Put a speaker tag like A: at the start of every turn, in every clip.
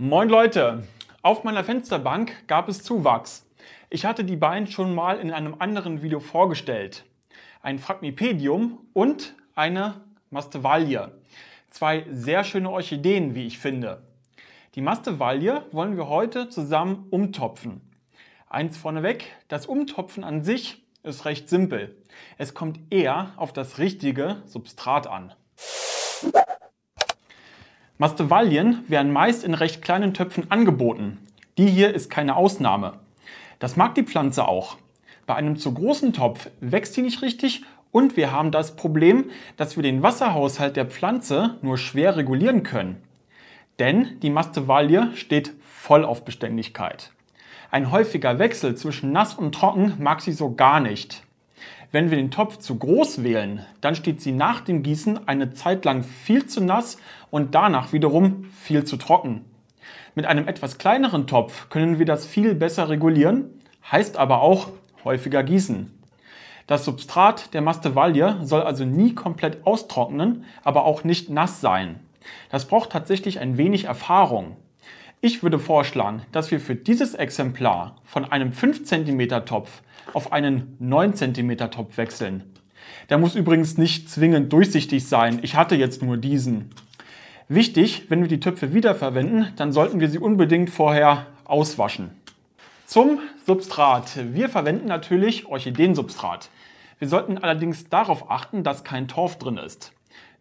A: Moin Leute, auf meiner Fensterbank gab es Zuwachs. Ich hatte die beiden schon mal in einem anderen Video vorgestellt. Ein Phragmipedium und eine Mastevalie. Zwei sehr schöne Orchideen, wie ich finde. Die Mastevalie wollen wir heute zusammen umtopfen. Eins vorneweg, das Umtopfen an sich ist recht simpel. Es kommt eher auf das richtige Substrat an. Mastevallien werden meist in recht kleinen Töpfen angeboten. Die hier ist keine Ausnahme. Das mag die Pflanze auch. Bei einem zu großen Topf wächst sie nicht richtig und wir haben das Problem, dass wir den Wasserhaushalt der Pflanze nur schwer regulieren können. Denn die Mastevalie steht voll auf Beständigkeit. Ein häufiger Wechsel zwischen nass und trocken mag sie so gar nicht. Wenn wir den Topf zu groß wählen, dann steht sie nach dem Gießen eine Zeit lang viel zu nass und danach wiederum viel zu trocken. Mit einem etwas kleineren Topf können wir das viel besser regulieren, heißt aber auch häufiger gießen. Das Substrat der Mastevalie soll also nie komplett austrocknen, aber auch nicht nass sein. Das braucht tatsächlich ein wenig Erfahrung. Ich würde vorschlagen, dass wir für dieses Exemplar von einem 5 cm Topf auf einen 9 cm Topf wechseln. Der muss übrigens nicht zwingend durchsichtig sein. Ich hatte jetzt nur diesen. Wichtig, wenn wir die Töpfe wiederverwenden, dann sollten wir sie unbedingt vorher auswaschen. Zum Substrat. Wir verwenden natürlich Orchideensubstrat. Wir sollten allerdings darauf achten, dass kein Torf drin ist.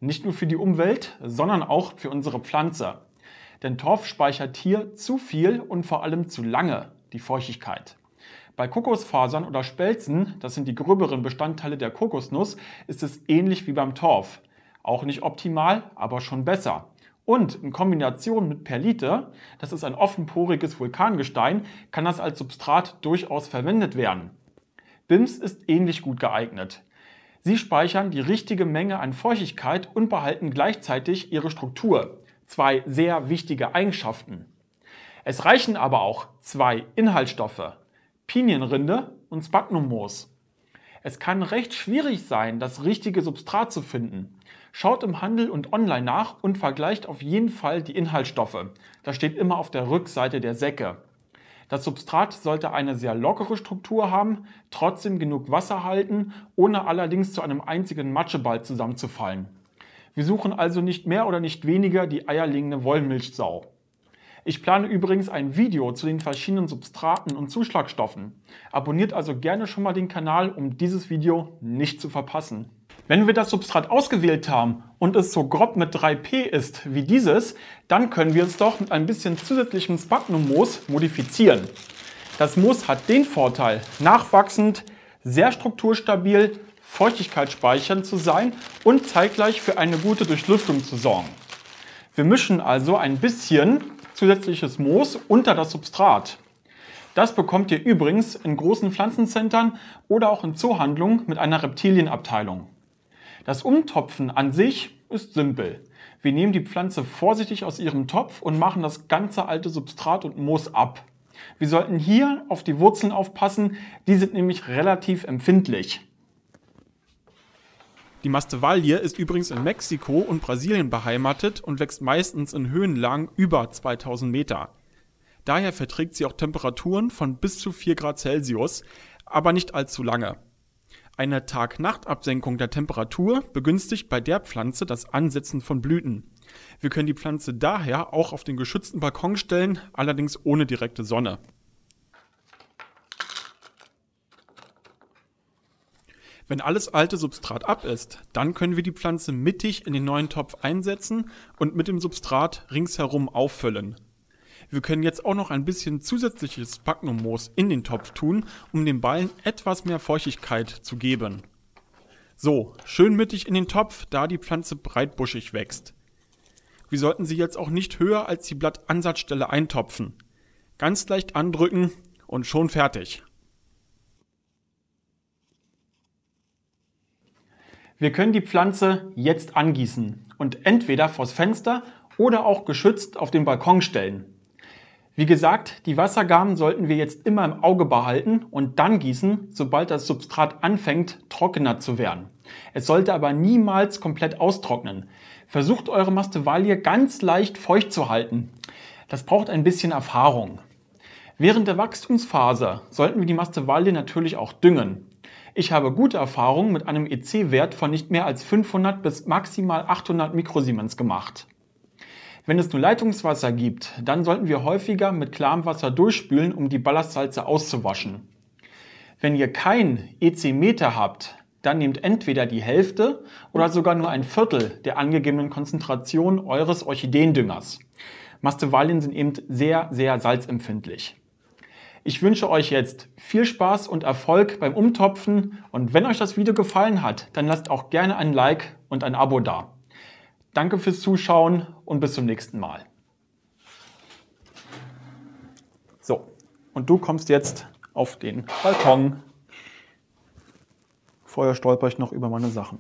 A: Nicht nur für die Umwelt, sondern auch für unsere Pflanze. Denn Torf speichert hier zu viel und vor allem zu lange die Feuchtigkeit. Bei Kokosfasern oder Spelzen, das sind die gröberen Bestandteile der Kokosnuss, ist es ähnlich wie beim Torf. Auch nicht optimal, aber schon besser. Und in Kombination mit Perlite, das ist ein offenporiges Vulkangestein, kann das als Substrat durchaus verwendet werden. BIMS ist ähnlich gut geeignet. Sie speichern die richtige Menge an Feuchtigkeit und behalten gleichzeitig ihre Struktur zwei sehr wichtige Eigenschaften. Es reichen aber auch zwei Inhaltsstoffe, Pinienrinde und Spagnummoos. Es kann recht schwierig sein, das richtige Substrat zu finden. Schaut im Handel und online nach und vergleicht auf jeden Fall die Inhaltsstoffe. Das steht immer auf der Rückseite der Säcke. Das Substrat sollte eine sehr lockere Struktur haben, trotzdem genug Wasser halten, ohne allerdings zu einem einzigen Matscheball zusammenzufallen. Wir suchen also nicht mehr oder nicht weniger die eierlegende Wollmilchsau. Ich plane übrigens ein Video zu den verschiedenen Substraten und Zuschlagstoffen. Abonniert also gerne schon mal den Kanal, um dieses Video nicht zu verpassen. Wenn wir das Substrat ausgewählt haben und es so grob mit 3P ist wie dieses, dann können wir es doch mit ein bisschen zusätzlichem Sphagnummoos modifizieren. Das Moos hat den Vorteil, nachwachsend, sehr strukturstabil Feuchtigkeit speichern zu sein und zeitgleich für eine gute Durchlüftung zu sorgen. Wir mischen also ein bisschen zusätzliches Moos unter das Substrat. Das bekommt ihr übrigens in großen Pflanzenzentren oder auch in Zoohandlungen mit einer Reptilienabteilung. Das Umtopfen an sich ist simpel. Wir nehmen die Pflanze vorsichtig aus ihrem Topf und machen das ganze alte Substrat und Moos ab. Wir sollten hier auf die Wurzeln aufpassen, die sind nämlich relativ empfindlich. Die Mastevalie ist übrigens in Mexiko und Brasilien beheimatet und wächst meistens in Höhenlagen über 2000 Meter. Daher verträgt sie auch Temperaturen von bis zu 4 Grad Celsius, aber nicht allzu lange. Eine Tag-Nacht-Absenkung der Temperatur begünstigt bei der Pflanze das Ansetzen von Blüten. Wir können die Pflanze daher auch auf den geschützten Balkon stellen, allerdings ohne direkte Sonne. Wenn alles alte Substrat ab ist, dann können wir die Pflanze mittig in den neuen Topf einsetzen und mit dem Substrat ringsherum auffüllen. Wir können jetzt auch noch ein bisschen zusätzliches Backnummoos in den Topf tun, um den Ballen etwas mehr Feuchtigkeit zu geben. So, schön mittig in den Topf, da die Pflanze breitbuschig wächst. Wir sollten sie jetzt auch nicht höher als die Blattansatzstelle eintopfen. Ganz leicht andrücken und schon fertig. Wir können die Pflanze jetzt angießen und entweder vors Fenster oder auch geschützt auf den Balkon stellen. Wie gesagt, die Wassergaben sollten wir jetzt immer im Auge behalten und dann gießen, sobald das Substrat anfängt, trockener zu werden. Es sollte aber niemals komplett austrocknen. Versucht eure Mastevalie ganz leicht feucht zu halten. Das braucht ein bisschen Erfahrung. Während der Wachstumsphase sollten wir die Mastevalie natürlich auch düngen. Ich habe gute Erfahrungen mit einem EC-Wert von nicht mehr als 500 bis maximal 800 Mikrosiemens gemacht. Wenn es nur Leitungswasser gibt, dann sollten wir häufiger mit klarem Wasser durchspülen, um die Ballastsalze auszuwaschen. Wenn ihr kein EC-Meter habt, dann nehmt entweder die Hälfte oder sogar nur ein Viertel der angegebenen Konzentration eures Orchideendüngers. Mastevalien sind eben sehr, sehr salzempfindlich. Ich wünsche euch jetzt viel Spaß und Erfolg beim Umtopfen und wenn euch das Video gefallen hat, dann lasst auch gerne ein Like und ein Abo da. Danke fürs Zuschauen und bis zum nächsten Mal. So, und du kommst jetzt auf den Balkon. Vorher stolper ich noch über meine Sachen.